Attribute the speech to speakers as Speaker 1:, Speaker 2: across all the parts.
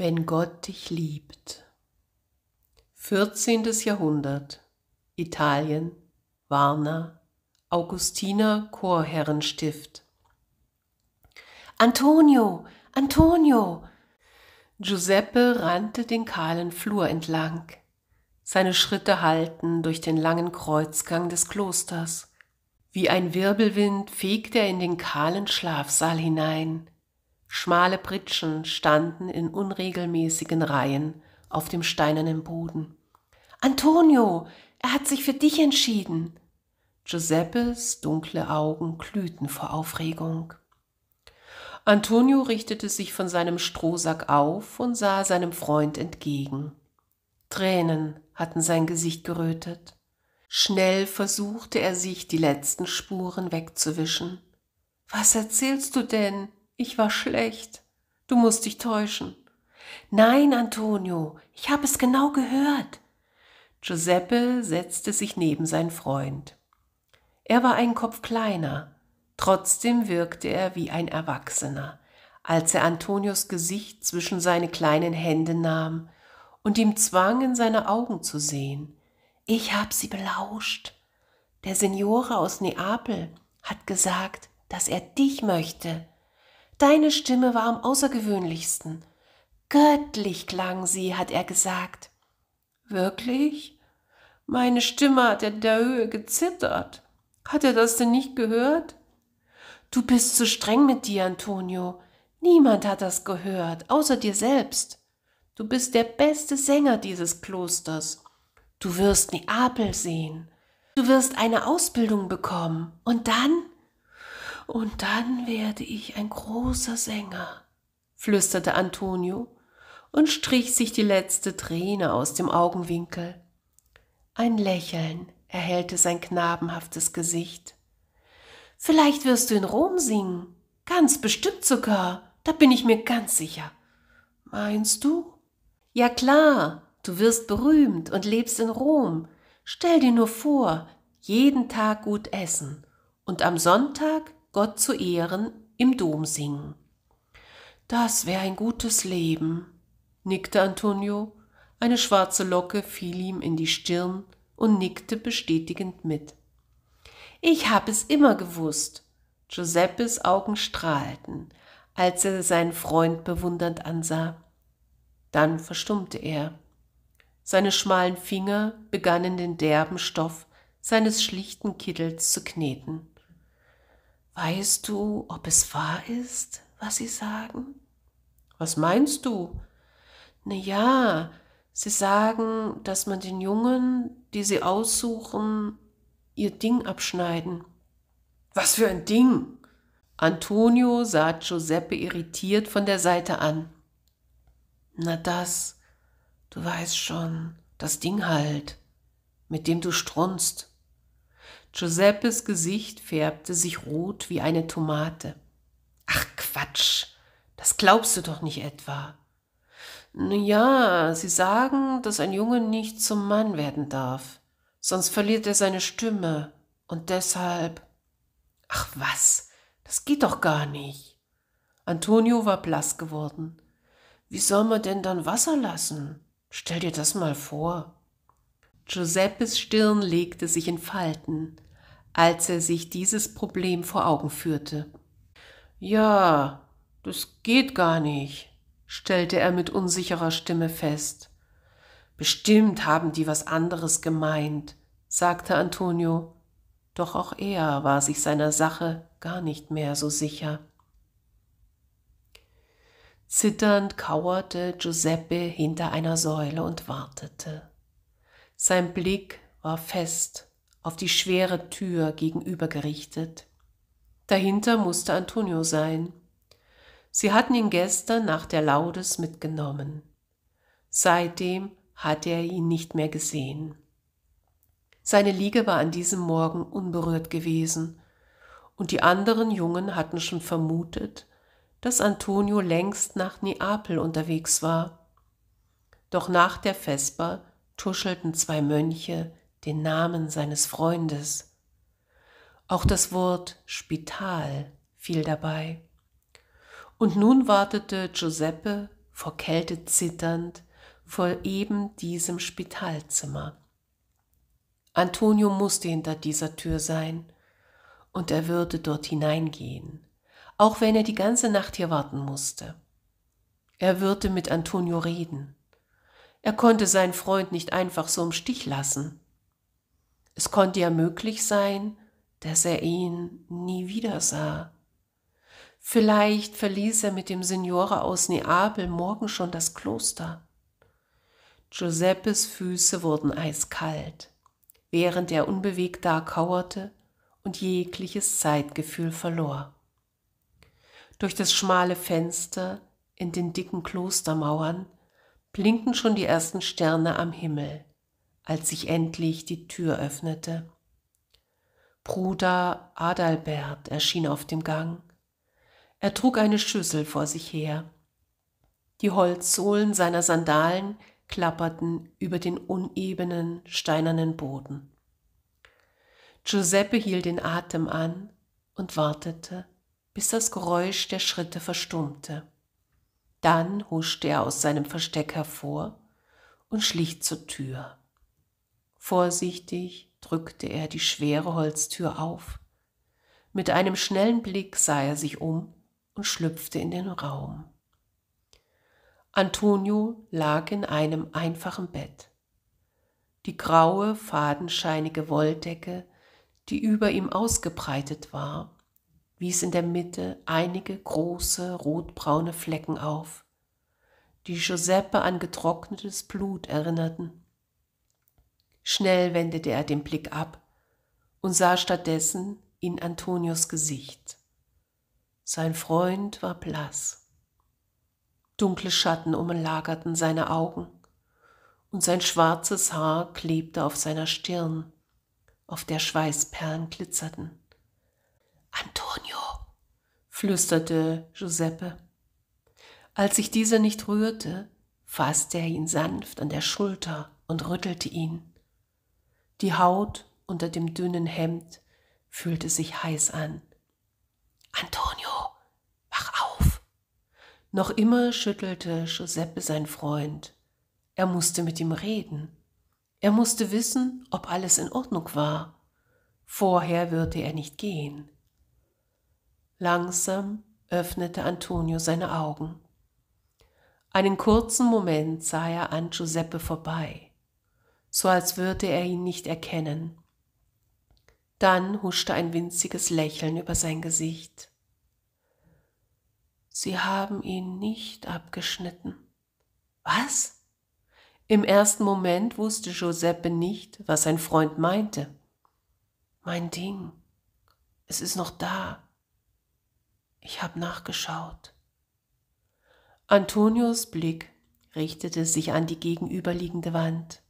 Speaker 1: Wenn Gott dich liebt. 14. Jahrhundert. Italien. Warna. Augustiner Chorherrenstift. Antonio, Antonio! Giuseppe rannte den kahlen Flur entlang. Seine Schritte hallten durch den langen Kreuzgang des Klosters. Wie ein Wirbelwind fegte er in den kahlen Schlafsaal hinein. Schmale Pritschen standen in unregelmäßigen Reihen auf dem steinernen Boden. Antonio, er hat sich für dich entschieden. Giuseppes dunkle Augen glühten vor Aufregung. Antonio richtete sich von seinem Strohsack auf und sah seinem Freund entgegen. Tränen hatten sein Gesicht gerötet. Schnell versuchte er sich die letzten Spuren wegzuwischen. Was erzählst du denn? Ich war schlecht. Du musst dich täuschen. Nein, Antonio, ich habe es genau gehört. Giuseppe setzte sich neben seinen Freund. Er war einen Kopf kleiner, trotzdem wirkte er wie ein Erwachsener, als er Antonios Gesicht zwischen seine kleinen Hände nahm und ihm zwang, in seine Augen zu sehen. Ich habe sie belauscht. Der Signore aus Neapel hat gesagt, dass er dich möchte. Deine Stimme war am außergewöhnlichsten. Göttlich klang sie, hat er gesagt. Wirklich? Meine Stimme hat in der Höhe gezittert. Hat er das denn nicht gehört? Du bist zu streng mit dir, Antonio. Niemand hat das gehört, außer dir selbst. Du bist der beste Sänger dieses Klosters. Du wirst Neapel sehen. Du wirst eine Ausbildung bekommen. Und dann? Und dann werde ich ein großer Sänger, flüsterte Antonio und strich sich die letzte Träne aus dem Augenwinkel. Ein Lächeln erhellte sein knabenhaftes Gesicht. Vielleicht wirst du in Rom singen, ganz bestimmt sogar, da bin ich mir ganz sicher. Meinst du? Ja klar, du wirst berühmt und lebst in Rom. Stell dir nur vor, jeden Tag gut essen und am Sonntag Gott zu Ehren im Dom singen. Das wäre ein gutes Leben, nickte Antonio. Eine schwarze Locke fiel ihm in die Stirn und nickte bestätigend mit. Ich hab es immer gewusst. Giuseppes Augen strahlten, als er seinen Freund bewundernd ansah. Dann verstummte er. Seine schmalen Finger begannen den derben Stoff seines schlichten Kittels zu kneten. Weißt du, ob es wahr ist, was sie sagen? Was meinst du? Na ja, sie sagen, dass man den Jungen, die sie aussuchen, ihr Ding abschneiden. Was für ein Ding? Antonio sah Giuseppe irritiert von der Seite an. Na das, du weißt schon, das Ding halt, mit dem du strunzt. Giuseppes Gesicht färbte sich rot wie eine Tomate. Ach Quatsch, das glaubst du doch nicht etwa. Ja, sie sagen, dass ein Junge nicht zum Mann werden darf, sonst verliert er seine Stimme und deshalb. Ach was, das geht doch gar nicht. Antonio war blass geworden. Wie soll man denn dann Wasser lassen? Stell dir das mal vor. Giuseppes Stirn legte sich in Falten als er sich dieses Problem vor Augen führte. Ja, das geht gar nicht, stellte er mit unsicherer Stimme fest. Bestimmt haben die was anderes gemeint, sagte Antonio, doch auch er war sich seiner Sache gar nicht mehr so sicher. Zitternd kauerte Giuseppe hinter einer Säule und wartete. Sein Blick war fest auf die schwere Tür gegenüber gerichtet. Dahinter musste Antonio sein. Sie hatten ihn gestern nach der Laudes mitgenommen. Seitdem hatte er ihn nicht mehr gesehen. Seine Liege war an diesem Morgen unberührt gewesen, und die anderen Jungen hatten schon vermutet, dass Antonio längst nach Neapel unterwegs war. Doch nach der Vesper tuschelten zwei Mönche den Namen seines Freundes. Auch das Wort Spital fiel dabei. Und nun wartete Giuseppe vor Kälte zitternd vor eben diesem Spitalzimmer. Antonio musste hinter dieser Tür sein, und er würde dort hineingehen, auch wenn er die ganze Nacht hier warten musste. Er würde mit Antonio reden. Er konnte seinen Freund nicht einfach so im Stich lassen. Es konnte ja möglich sein, dass er ihn nie wieder sah. Vielleicht verließ er mit dem Signore aus Neapel morgen schon das Kloster. Giuseppes Füße wurden eiskalt, während er unbewegt da kauerte und jegliches Zeitgefühl verlor. Durch das schmale Fenster in den dicken Klostermauern blinkten schon die ersten Sterne am Himmel als sich endlich die Tür öffnete. Bruder Adalbert erschien auf dem Gang. Er trug eine Schüssel vor sich her. Die Holzsohlen seiner Sandalen klapperten über den unebenen, steinernen Boden. Giuseppe hielt den Atem an und wartete, bis das Geräusch der Schritte verstummte. Dann huschte er aus seinem Versteck hervor und schlich zur Tür. Vorsichtig drückte er die schwere Holztür auf. Mit einem schnellen Blick sah er sich um und schlüpfte in den Raum. Antonio lag in einem einfachen Bett. Die graue, fadenscheinige Wolldecke, die über ihm ausgebreitet war, wies in der Mitte einige große rotbraune Flecken auf, die Giuseppe an getrocknetes Blut erinnerten. Schnell wendete er den Blick ab und sah stattdessen in Antonios Gesicht. Sein Freund war blass. Dunkle Schatten umlagerten seine Augen und sein schwarzes Haar klebte auf seiner Stirn, auf der Schweißperlen glitzerten. Antonio, flüsterte Giuseppe. Als sich dieser nicht rührte, fasste er ihn sanft an der Schulter und rüttelte ihn. Die Haut unter dem dünnen Hemd fühlte sich heiß an. Antonio, wach auf! Noch immer schüttelte Giuseppe sein Freund. Er musste mit ihm reden. Er musste wissen, ob alles in Ordnung war. Vorher würde er nicht gehen. Langsam öffnete Antonio seine Augen. Einen kurzen Moment sah er an Giuseppe vorbei so als würde er ihn nicht erkennen. Dann huschte ein winziges Lächeln über sein Gesicht. Sie haben ihn nicht abgeschnitten. Was? Im ersten Moment wusste Giuseppe nicht, was sein Freund meinte. Mein Ding. Es ist noch da. Ich habe nachgeschaut. Antonios Blick richtete sich an die gegenüberliegende Wand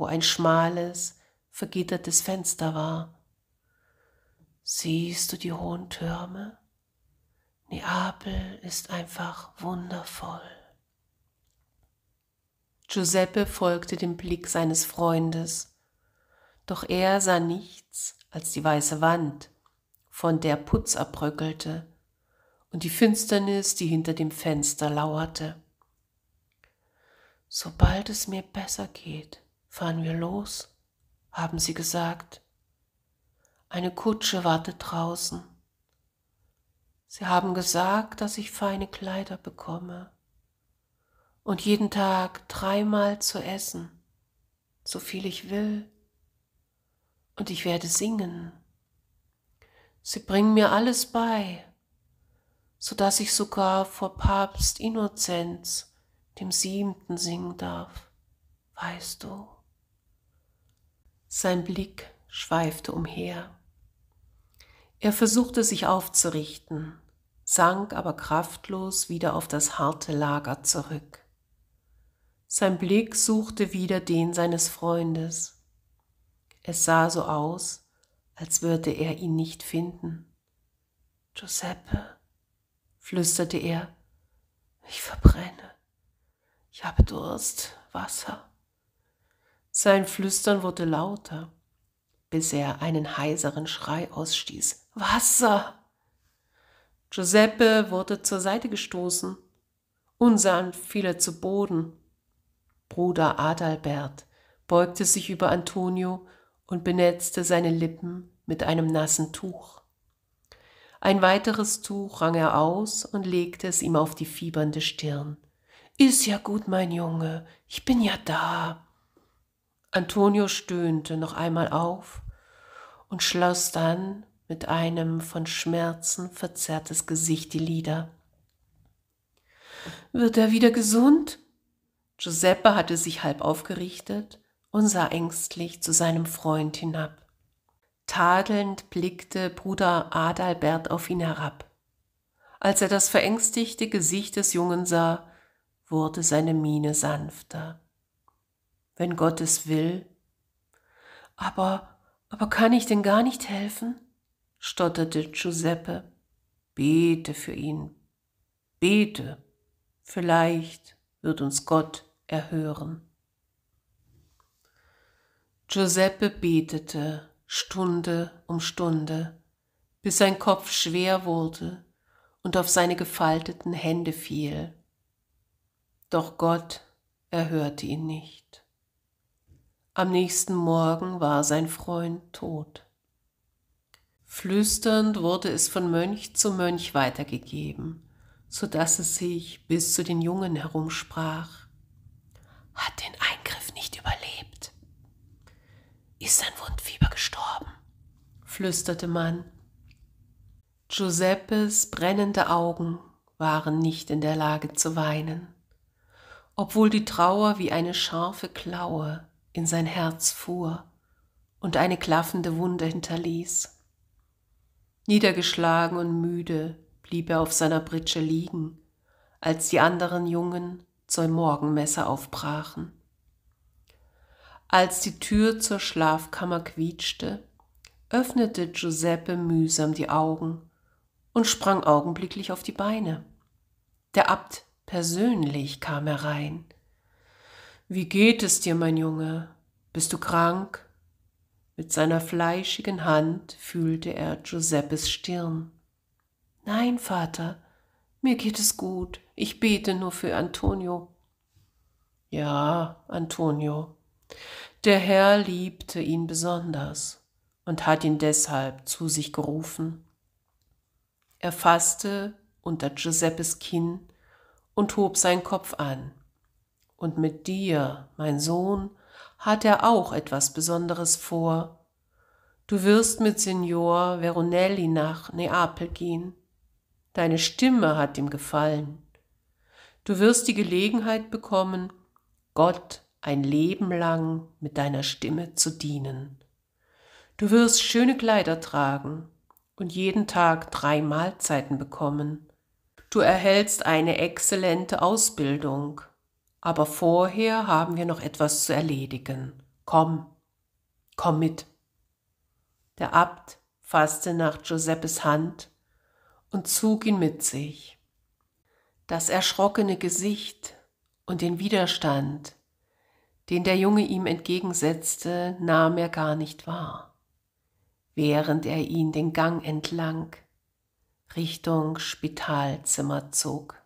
Speaker 1: wo ein schmales, vergittertes Fenster war. Siehst du die hohen Türme? Neapel ist einfach wundervoll. Giuseppe folgte dem Blick seines Freundes, doch er sah nichts als die weiße Wand, von der Putz abbröckelte, und die Finsternis, die hinter dem Fenster lauerte. Sobald es mir besser geht, Fahren wir los, haben sie gesagt. Eine Kutsche wartet draußen. Sie haben gesagt, dass ich feine Kleider bekomme und jeden Tag dreimal zu essen, so viel ich will. Und ich werde singen. Sie bringen mir alles bei, so dass ich sogar vor Papst Innozenz, dem Siebten, singen darf, weißt du. Sein Blick schweifte umher. Er versuchte sich aufzurichten, sank aber kraftlos wieder auf das harte Lager zurück. Sein Blick suchte wieder den seines Freundes. Es sah so aus, als würde er ihn nicht finden. Giuseppe, flüsterte er, ich verbrenne. Ich habe Durst, Wasser. Sein Flüstern wurde lauter, bis er einen heiseren Schrei ausstieß. Wasser! Giuseppe wurde zur Seite gestoßen. Unsanft fiel er zu Boden. Bruder Adalbert beugte sich über Antonio und benetzte seine Lippen mit einem nassen Tuch. Ein weiteres Tuch rang er aus und legte es ihm auf die fiebernde Stirn. Ist ja gut, mein Junge, ich bin ja da. Antonio stöhnte noch einmal auf und schloss dann mit einem von Schmerzen verzerrtes Gesicht die Lider. Wird er wieder gesund? Giuseppe hatte sich halb aufgerichtet und sah ängstlich zu seinem Freund hinab. Tadelnd blickte Bruder Adalbert auf ihn herab. Als er das verängstigte Gesicht des Jungen sah, wurde seine Miene sanfter wenn Gott es will. Aber, aber kann ich denn gar nicht helfen? stotterte Giuseppe. Bete für ihn, bete, vielleicht wird uns Gott erhören. Giuseppe betete Stunde um Stunde, bis sein Kopf schwer wurde und auf seine gefalteten Hände fiel. Doch Gott erhörte ihn nicht. Am nächsten Morgen war sein Freund tot. Flüsternd wurde es von Mönch zu Mönch weitergegeben, so dass es sich bis zu den Jungen herumsprach. Hat den Eingriff nicht überlebt. Ist sein Wundfieber gestorben, flüsterte man. Giuseppes brennende Augen waren nicht in der Lage zu weinen, obwohl die Trauer wie eine scharfe Klaue in sein Herz fuhr und eine klaffende Wunde hinterließ. Niedergeschlagen und müde blieb er auf seiner Britsche liegen, als die anderen Jungen zur Morgenmesse aufbrachen. Als die Tür zur Schlafkammer quietschte, öffnete Giuseppe mühsam die Augen und sprang augenblicklich auf die Beine. Der Abt persönlich kam herein wie geht es dir, mein Junge? Bist du krank? Mit seiner fleischigen Hand fühlte er Giuseppes Stirn. Nein, Vater, mir geht es gut. Ich bete nur für Antonio. Ja, Antonio. Der Herr liebte ihn besonders und hat ihn deshalb zu sich gerufen. Er fasste unter Giuseppes Kinn und hob seinen Kopf an. Und mit dir, mein Sohn, hat er auch etwas Besonderes vor. Du wirst mit Signor Veronelli nach Neapel gehen. Deine Stimme hat ihm gefallen. Du wirst die Gelegenheit bekommen, Gott ein Leben lang mit deiner Stimme zu dienen. Du wirst schöne Kleider tragen und jeden Tag drei Mahlzeiten bekommen. Du erhältst eine exzellente Ausbildung aber vorher haben wir noch etwas zu erledigen. Komm, komm mit. Der Abt fasste nach Giuseppes Hand und zog ihn mit sich. Das erschrockene Gesicht und den Widerstand, den der Junge ihm entgegensetzte, nahm er gar nicht wahr, während er ihn den Gang entlang Richtung Spitalzimmer zog.